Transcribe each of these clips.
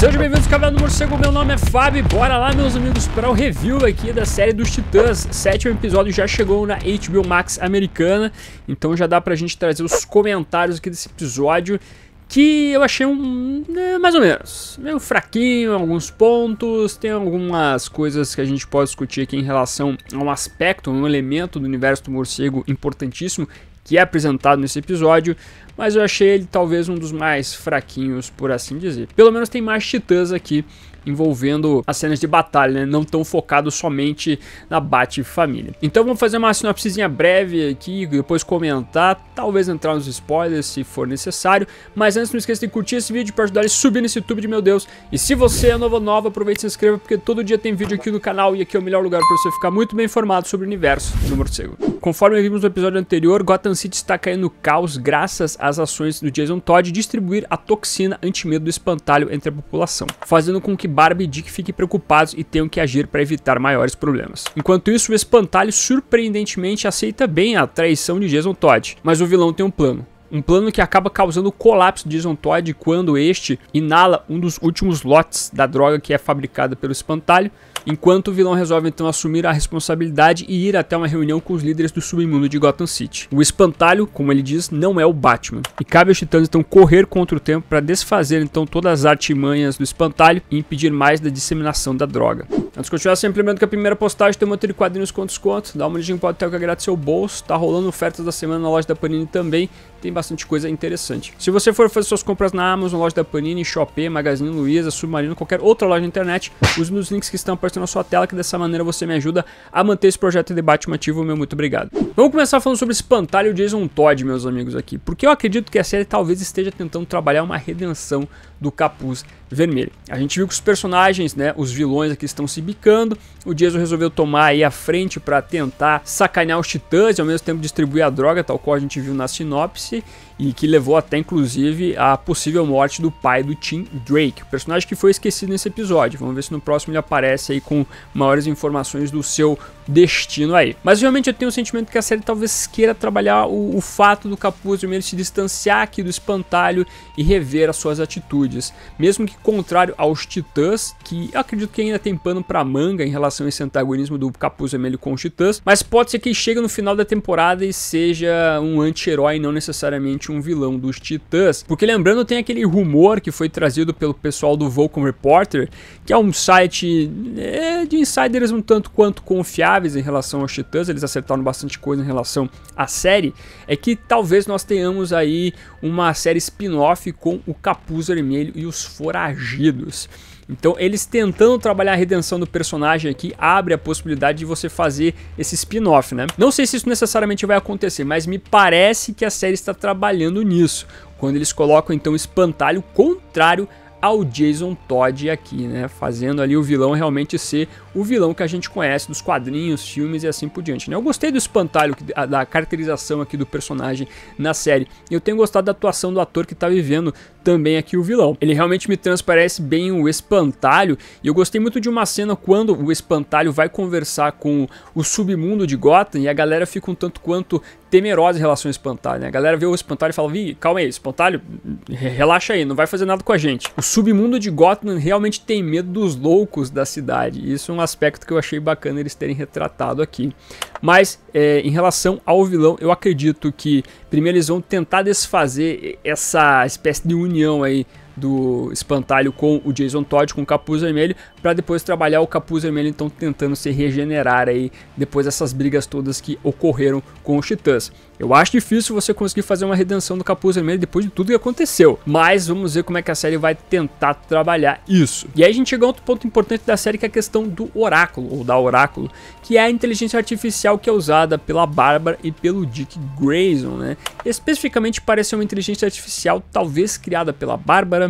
Sejam bem-vindos ao Caverna do Morcego, meu nome é Fábio bora lá, meus amigos, para o review aqui da série dos Titãs. Sétimo episódio já chegou na HBO Max americana, então já dá pra gente trazer os comentários aqui desse episódio, que eu achei um... Né, mais ou menos, meio fraquinho em alguns pontos, tem algumas coisas que a gente pode discutir aqui em relação a um aspecto, um elemento do universo do morcego importantíssimo, que é apresentado nesse episódio, mas eu achei ele talvez um dos mais fraquinhos, por assim dizer. Pelo menos tem mais titãs aqui envolvendo as cenas de batalha, né? não tão focado somente na Bat Família. Então vamos fazer uma sinopsezinha breve aqui, depois comentar, talvez entrar nos spoilers se for necessário, mas antes não esqueça de curtir esse vídeo para ajudar ele a subir nesse YouTube de meu Deus. E se você é novo ou nova, aproveite e se inscreva porque todo dia tem vídeo aqui no canal e aqui é o melhor lugar para você ficar muito bem informado sobre o universo do morcego. Conforme vimos no episódio anterior, Gotham City está caindo no caos graças às ações do Jason Todd distribuir a toxina antimedo do espantalho entre a população, fazendo com que Barbie e Dick fiquem preocupados e tenham que agir para evitar maiores problemas. Enquanto isso, o espantalho surpreendentemente aceita bem a traição de Jason Todd, mas o vilão tem um plano. Um plano que acaba causando o colapso de Jason Todd quando este inala um dos últimos lotes da droga que é fabricada pelo espantalho, enquanto o vilão resolve então assumir a responsabilidade e ir até uma reunião com os líderes do submundo de Gotham City. O espantalho, como ele diz, não é o Batman. E cabe aos titãs então correr contra o tempo para desfazer então todas as artimanhas do espantalho e impedir mais da disseminação da droga. Antes de continuar, sempre lembrando que a primeira postagem tem uma de quadrinhos com desconto, dá uma olhadinha pode até é o que agrada seu bolso, tá rolando ofertas da semana na loja da Panini também, tem bastante coisa interessante. Se você for fazer suas compras na Amazon, loja da Panini, Shopee, Magazine Luiza, Submarino, qualquer outra loja na internet, use nos links que estão aparecendo aparecendo na sua tela, que dessa maneira você me ajuda a manter esse projeto de debate ativo, meu muito obrigado. Vamos começar falando sobre espantalho e o Jason Todd, meus amigos, aqui, porque eu acredito que a série talvez esteja tentando trabalhar uma redenção do capuz vermelho. A gente viu que os personagens, né, os vilões aqui estão se bicando, o Jason resolveu tomar aí a frente para tentar sacanear os titãs e ao mesmo tempo distribuir a droga, tal qual a gente viu na sinopse, e que levou até inclusive à possível morte do pai do Tim Drake, o personagem que foi esquecido nesse episódio. Vamos ver se no próximo ele aparece aí com maiores informações do seu destino aí. Mas realmente eu tenho o sentimento que a série talvez queira trabalhar o, o fato do Capuz Vermelho se distanciar aqui do espantalho e rever as suas atitudes, mesmo que contrário aos Titãs, que eu acredito que ainda tem pano para manga em relação a esse antagonismo do Capuz Vermelho com os Titãs, mas pode ser que chegue no final da temporada e seja um anti-herói, não necessariamente um vilão dos Titãs. Porque lembrando, tem aquele rumor que foi trazido pelo pessoal do Vulcan Reporter, que é um site é, de insiders um tanto quanto confiáveis em relação aos Titãs, eles acertaram bastante coisa em relação à série, é que talvez nós tenhamos aí uma série spin-off com o Capuz Vermelho e os Foragidos. Então eles tentando trabalhar a redenção do personagem aqui abre a possibilidade de você fazer esse spin-off, né? Não sei se isso necessariamente vai acontecer, mas me parece que a série está trabalhando nisso quando eles colocam então espantalho contrário ao Jason Todd aqui, né? Fazendo ali o vilão realmente ser o vilão que a gente conhece dos quadrinhos, filmes e assim por diante. Né? Eu gostei do espantalho, da caracterização aqui do personagem na série. Eu tenho gostado da atuação do ator que tá vivendo também aqui o vilão. Ele realmente me transparece bem o espantalho. E eu gostei muito de uma cena quando o espantalho vai conversar com o submundo de Gotham e a galera fica um tanto quanto temerosa em relação ao espantalho, né? A galera vê o espantalho e fala, vi, calma aí, espantalho, relaxa aí, não vai fazer nada com a gente. O submundo de Gotham realmente tem medo dos loucos da cidade. Isso é um aspecto que eu achei bacana eles terem retratado aqui. Mas é, em relação ao vilão, eu acredito que primeiro eles vão tentar desfazer essa espécie de união aí do espantalho com o Jason Todd com o capuz vermelho, para depois trabalhar o capuz vermelho então tentando se regenerar aí depois dessas brigas todas que ocorreram com os Titãs. Eu acho difícil você conseguir fazer uma redenção do capuz vermelho depois de tudo que aconteceu, mas vamos ver como é que a série vai tentar trabalhar isso. E aí a gente chega a outro ponto importante da série que é a questão do oráculo ou da oráculo, que é a inteligência artificial que é usada pela Bárbara e pelo Dick Grayson, né? Especificamente parece uma inteligência artificial talvez criada pela Bárbara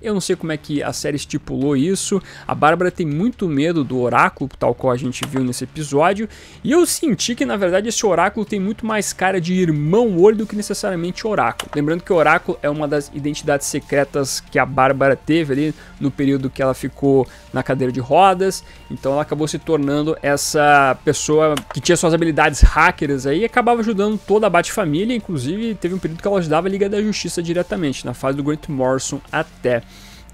Eu não sei como é que a série estipulou isso. A Bárbara tem muito medo do oráculo, tal qual a gente viu nesse episódio. E eu senti que, na verdade, esse oráculo tem muito mais cara de irmão olho do que necessariamente oráculo. Lembrando que oráculo é uma das identidades secretas que a Bárbara teve ali no período que ela ficou na cadeira de rodas. Então ela acabou se tornando essa pessoa que tinha suas habilidades hackers aí e acabava ajudando toda a Bat-família. Inclusive, teve um período que ela ajudava a Liga da Justiça diretamente, na fase do Grant Morrison até.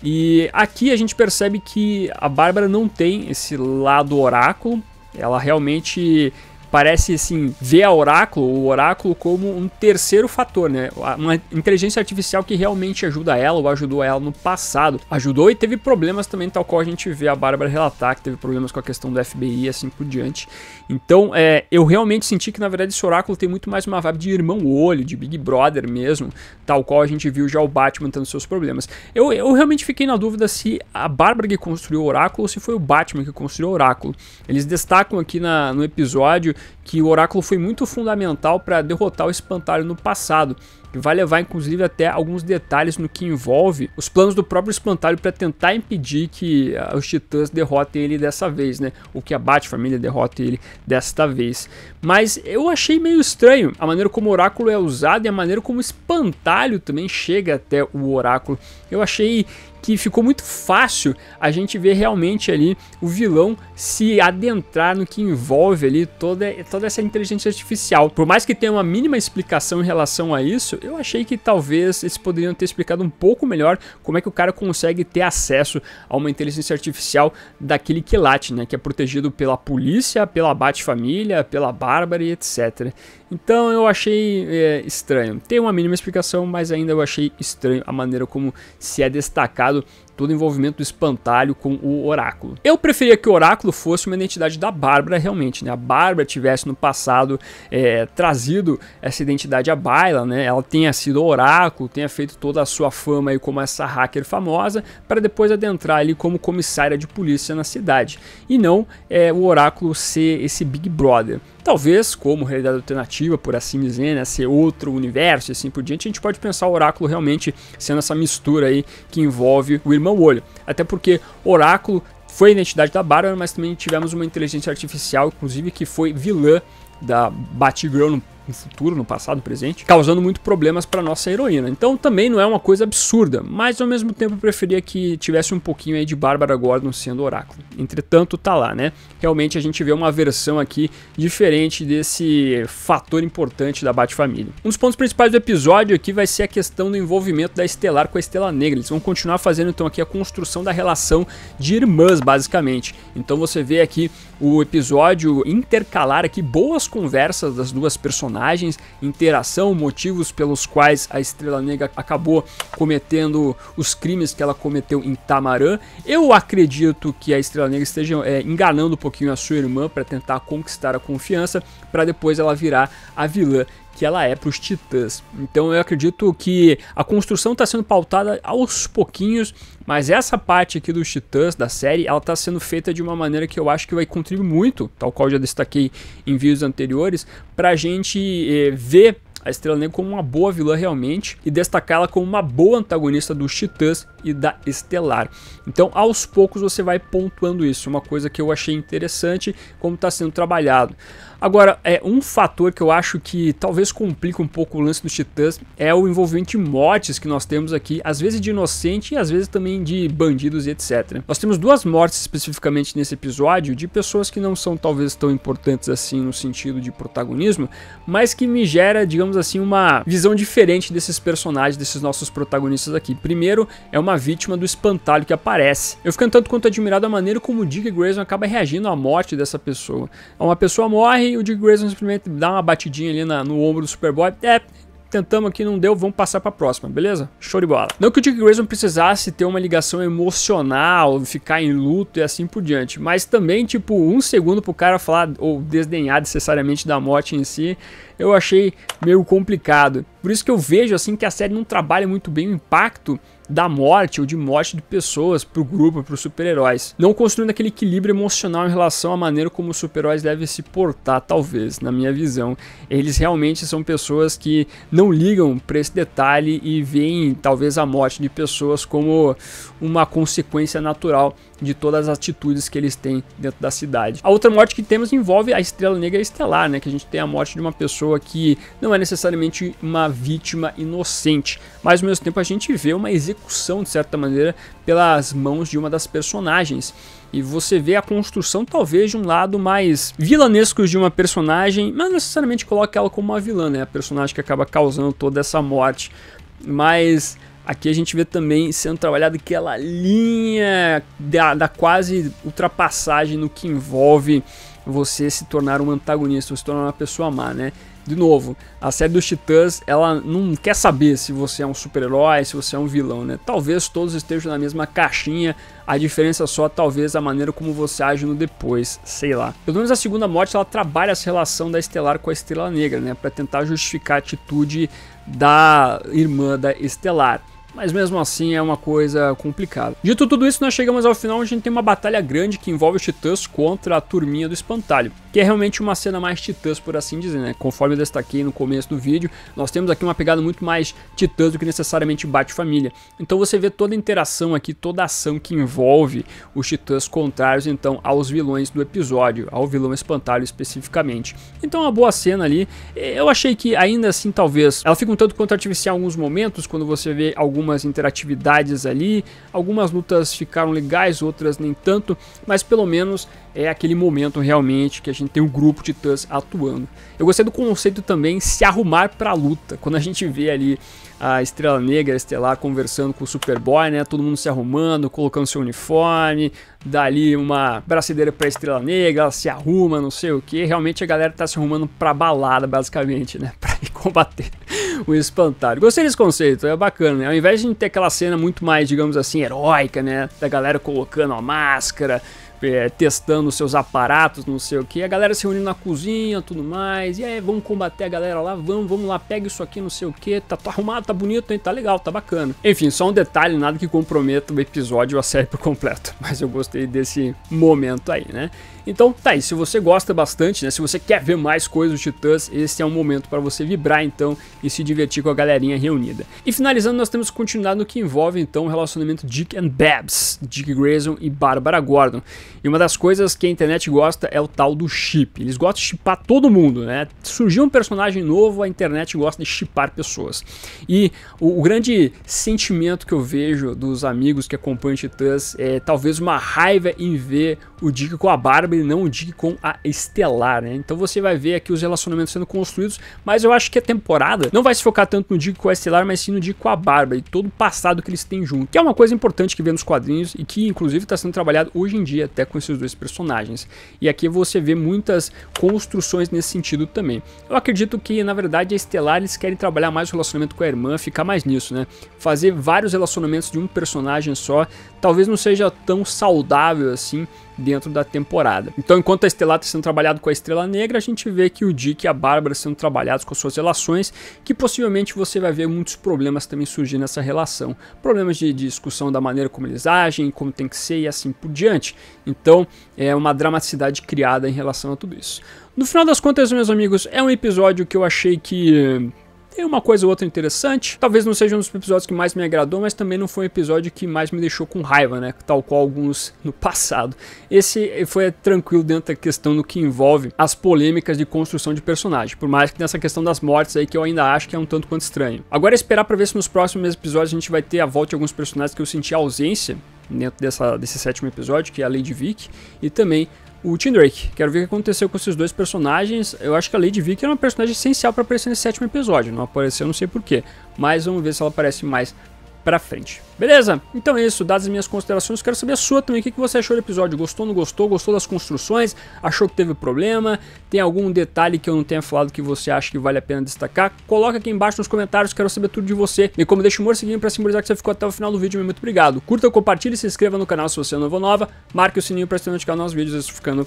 E aqui a gente percebe que a Bárbara não tem esse lado oráculo, ela realmente parece assim ver a Oráculo, o Oráculo como um terceiro fator, né? Uma inteligência artificial que realmente ajuda ela ou ajudou ela no passado. Ajudou e teve problemas também, tal qual a gente vê a Bárbara relatar, que teve problemas com a questão do FBI e assim por diante. Então, é, eu realmente senti que na verdade esse Oráculo tem muito mais uma vibe de irmão olho, de Big Brother mesmo, tal qual a gente viu já o Batman tendo seus problemas. Eu, eu realmente fiquei na dúvida se a Bárbara que construiu o Oráculo ou se foi o Batman que construiu o Oráculo. Eles destacam aqui na, no episódio que o oráculo foi muito fundamental para derrotar o espantalho no passado que vai levar inclusive até alguns detalhes no que envolve os planos do próprio Espantalho para tentar impedir que uh, os Titãs derrotem ele dessa vez, né? Ou que a Bat-Família derrote ele desta vez. Mas eu achei meio estranho a maneira como o Oráculo é usado e a maneira como o Espantalho também chega até o Oráculo. Eu achei que ficou muito fácil a gente ver realmente ali o vilão se adentrar no que envolve ali toda, toda essa inteligência artificial. Por mais que tenha uma mínima explicação em relação a isso, eu achei que talvez eles poderiam ter explicado um pouco melhor como é que o cara consegue ter acesso a uma inteligência artificial daquele quilate, né? Que é protegido pela polícia, pela Bat-família, pela Bárbara e etc. Então eu achei é, estranho. Tem uma mínima explicação, mas ainda eu achei estranho a maneira como se é destacado todo o envolvimento do espantalho com o oráculo. Eu preferia que o oráculo fosse uma identidade da Bárbara realmente, né? A Bárbara tivesse no passado é, trazido essa identidade à baila, né? Ela tenha sido oráculo, tenha feito toda a sua fama aí como essa hacker famosa, para depois adentrar ali como comissária de polícia na cidade. E não é, o oráculo ser esse Big Brother. Talvez, como realidade alternativa, por assim dizer, né, ser outro universo e assim por diante, a gente pode pensar o Oráculo realmente sendo essa mistura aí que envolve o Irmão Olho. Até porque Oráculo foi a identidade da Bárbara, mas também tivemos uma inteligência artificial, inclusive, que foi vilã da Batgirl no no futuro, no passado, no presente, causando muito problemas para nossa heroína. Então também não é uma coisa absurda, mas ao mesmo tempo eu preferia que tivesse um pouquinho aí de Bárbara Gordon sendo oráculo. Entretanto, tá lá, né? Realmente a gente vê uma versão aqui diferente desse fator importante da Bat-Família. Um dos pontos principais do episódio aqui vai ser a questão do envolvimento da Estelar com a Estela Negra. Eles vão continuar fazendo então aqui a construção da relação de irmãs, basicamente. Então você vê aqui o episódio intercalar aqui boas conversas das duas personagens personagens, interação, motivos pelos quais a Estrela Negra acabou cometendo os crimes que ela cometeu em Tamarã. Eu acredito que a Estrela Negra esteja é, enganando um pouquinho a sua irmã para tentar conquistar a confiança, para depois ela virar a vilã que ela é para os Titãs. Então eu acredito que a construção está sendo pautada aos pouquinhos, mas essa parte aqui dos Titãs da série, ela está sendo feita de uma maneira que eu acho que vai contribuir muito, tal qual já destaquei em vídeos anteriores, para a gente eh, ver a Estrela Negra como uma boa vilã realmente e destacá-la como uma boa antagonista dos Titãs e da Estelar. Então, aos poucos você vai pontuando isso, uma coisa que eu achei interessante como está sendo trabalhado. Agora, é um fator que eu acho que talvez complica um pouco o lance dos Titãs é o envolvimento de mortes que nós temos aqui, às vezes de inocente e às vezes também de bandidos e etc. Nós temos duas mortes especificamente nesse episódio de pessoas que não são talvez tão importantes assim no sentido de protagonismo, mas que me gera, digamos temos assim uma visão diferente desses personagens, desses nossos protagonistas aqui. Primeiro, é uma vítima do espantalho que aparece. Eu fico tanto quanto admirado da maneira como o Dick Grayson acaba reagindo à morte dessa pessoa. Uma pessoa morre e o Dick Grayson simplesmente dá uma batidinha ali na, no ombro do Superboy. É, tentamos aqui, não deu, vamos passar pra próxima, beleza? Show de bola. Não que o Dick Grayson precisasse ter uma ligação emocional, ficar em luto e assim por diante, mas também, tipo, um segundo pro cara falar ou desdenhar necessariamente da morte em si, eu achei meio complicado. Por isso que eu vejo, assim, que a série não trabalha muito bem o impacto da morte ou de morte de pessoas pro grupo, pros super-heróis. Não construindo aquele equilíbrio emocional em relação à maneira como os super-heróis devem se portar, talvez, na minha visão. Eles realmente são pessoas que não ligam para esse detalhe e veem talvez a morte de pessoas como uma consequência natural de todas as atitudes que eles têm dentro da cidade. A outra morte que temos envolve a Estrela Negra Estelar, né? Que a gente tem a morte de uma pessoa que não é necessariamente uma vítima inocente, mas ao mesmo tempo a gente vê uma execução execução, de certa maneira, pelas mãos de uma das personagens. E você vê a construção, talvez, de um lado mais vilanesco de uma personagem, mas necessariamente coloca ela como uma vilã, né? A personagem que acaba causando toda essa morte. Mas Aqui a gente vê também sendo trabalhada aquela linha da, da, quase ultrapassagem no que envolve você se tornar um antagonista, você se tornar uma pessoa má, né? de novo, a série dos Titãs, ela não quer saber se você é um super-herói, se você é um vilão, né? Talvez todos estejam na mesma caixinha, a diferença só talvez a maneira como você age no depois, sei lá. Pelo menos a Segunda Morte, ela trabalha essa relação da Estelar com a Estrela Negra, né? Pra tentar justificar a atitude da irmã da Estelar. Mas mesmo assim é uma coisa complicada. Dito tudo isso, nós chegamos ao final onde a gente tem uma batalha grande que envolve os titãs contra a turminha do espantalho que é realmente uma cena mais titãs, por assim dizer, né? Conforme eu destaquei no começo do vídeo, nós temos aqui uma pegada muito mais titãs do que necessariamente Bate-Família. Então você vê toda a interação aqui, toda a ação que envolve os titãs contrários, então, aos vilões do episódio, ao vilão espantalho especificamente. Então uma boa cena ali, eu achei que ainda assim, talvez, ela fica um tanto quanto artificial em alguns momentos, quando você vê algumas interatividades ali, algumas lutas ficaram legais, outras nem tanto, mas pelo menos é aquele momento realmente que a gente gente tem um grupo de Titãs atuando. Eu gostei do conceito também se arrumar pra luta. Quando a gente vê ali a Estrela Negra, a Estelar, conversando com o Superboy, né? Todo mundo se arrumando, colocando seu uniforme, dali uma braçadeira pra Estrela Negra, ela se arruma, não sei o que. Realmente a galera tá se arrumando pra balada, basicamente, né? Pra ir combater o espantalho. Gostei desse conceito, é bacana, né? Ao invés de ter aquela cena muito mais, digamos assim, heróica, né? Da galera colocando a máscara, é, testando seus aparatos, não sei o que. A galera se reunindo na cozinha, tudo mais. E aí, vamos combater a galera lá, vamos, vamos lá, pega isso aqui, não sei o que. Tá, tá arrumado, tá bonito, hein? Tá legal, tá bacana. Enfim, só um detalhe, nada que comprometa o episódio ou a série por completo. Mas eu gostei desse momento aí, né? Então tá aí, se você gosta bastante, né? Se você quer ver mais coisas do Titãs, esse é um momento para você vibrar então e se divertir com a galerinha reunida. E finalizando, nós temos continuidade no que envolve então o relacionamento Dick and Babs, Dick Grayson e Barbara Gordon. E uma das coisas que a internet gosta é o tal do chip. Eles gostam de chipar todo mundo, né? Surgiu um personagem novo, a internet gosta de chipar pessoas. E o, o grande sentimento que eu vejo dos amigos que acompanham Titãs é talvez uma raiva em ver o Dick com a Bárbara e não o Dick com a Estelar, né? Então você vai ver aqui os relacionamentos sendo construídos, mas eu acho que a temporada não vai se focar tanto no Dick com a Estelar, mas sim no Dick com a Bárbara e todo o passado que eles têm junto, que é uma coisa importante que vê nos quadrinhos e que inclusive está sendo trabalhado hoje em dia até com esses dois personagens. E aqui você vê muitas construções nesse sentido também. Eu acredito que, na verdade, a eles querem trabalhar mais o relacionamento com a irmã, ficar mais nisso, né? Fazer vários relacionamentos de um personagem só, talvez não seja tão saudável assim dentro da temporada. Então, enquanto a Estelar está sendo trabalhado com a Estrela Negra, a gente vê que o Dick e a Bárbara sendo trabalhados com suas relações, que possivelmente você vai ver muitos problemas também surgir nessa relação. Problemas de, de discussão da maneira como eles agem, como tem que ser e assim por diante. Então, é uma dramaticidade criada em relação a tudo isso. No final das contas, meus amigos, é um episódio que eu achei que tem uma coisa ou outra interessante. Talvez não seja um dos episódios que mais me agradou, mas também não foi um episódio que mais me deixou com raiva, né? Tal qual alguns no passado. Esse foi tranquilo dentro da questão do que envolve as polêmicas de construção de personagem. Por mais que nessa questão das mortes aí que eu ainda acho que é um tanto quanto estranho. Agora é esperar para ver se nos próximos episódios a gente vai ter a volta de alguns personagens que eu senti ausência dentro dessa, desse sétimo episódio, que é a Lady Vic, e também o Tim Drake. Quero ver o que aconteceu com esses dois personagens. Eu acho que a Lady Vick era uma personagem essencial para aparecer nesse sétimo episódio. Não apareceu, não sei porquê. Mas vamos ver se ela aparece mais pra frente. Beleza? Então é isso, dadas as minhas considerações, quero saber a sua também, o que você achou do episódio, gostou, não gostou, gostou das construções, achou que teve problema, tem algum detalhe que eu não tenha falado que você acha que vale a pena destacar, coloca aqui embaixo nos comentários, quero saber tudo de você, e como deixa o morceguinho pra simbolizar que você ficou até o final do vídeo, muito obrigado, curta, compartilhe, se inscreva no canal se você é novo ou nova, marque o sininho pra se notificar nos vídeos, isso ficando